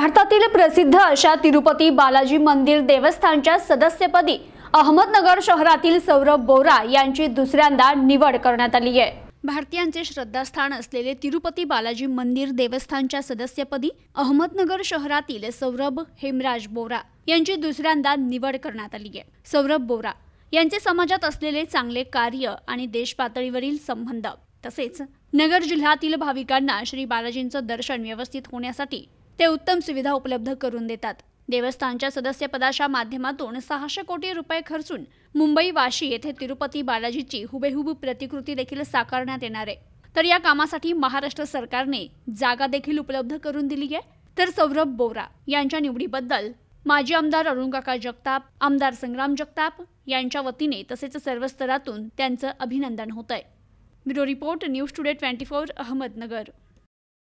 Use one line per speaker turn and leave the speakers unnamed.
भारतातील प्रसिद्ध अशा तिरुपती बालाजी मंदिर देवस्थानच्या सदस्यपदी अहमदनगर शहरातील सौरभ बोरा यांची दुसऱ्यांदा निवड करण्यात आली आहे भारतीयांचे श्रद्धास्थान असलेले तिरुपती बालाजी मंदिर देवस्थानच्या सदस्यपदी अहमदनगर शहरातील सौरभ हेमराज बोरा यांची दुसऱ्यांदा निवड करण्यात आली आहे सौरभ बोरा यांचे समाजात असलेले चांगले कार्य आणि देशपातळीवरील संबंध तसेच नगर जिल्ह्यातील भाविकांना श्री बालाजींचं दर्शन व्यवस्थित होण्यासाठी ते उत्तम सुविधा उपलब्ध करून देतात देवस्थानच्या सदस्यपदाच्या माध्यमातून सहाशे कोटी रुपये खर्चून मुंबई वाशी येथे तिरुपती बालाजीची हुबेहुब प्रतिकृती देखील साकारण्यात येणार आहे तर या कामासाठी महाराष्ट्र सरकारने जागा देखील उपलब्ध करून दिली आहे तर सौरभ बोरा यांच्या निवडीबद्दल माजी आमदार अरुणकाका जगताप आमदार संग्राम जगताप यांच्या वतीने तसेच सर्व स्तरातून त्यांचं अभिनंदन होत आहे bureau report news today twenty four Ahmednagar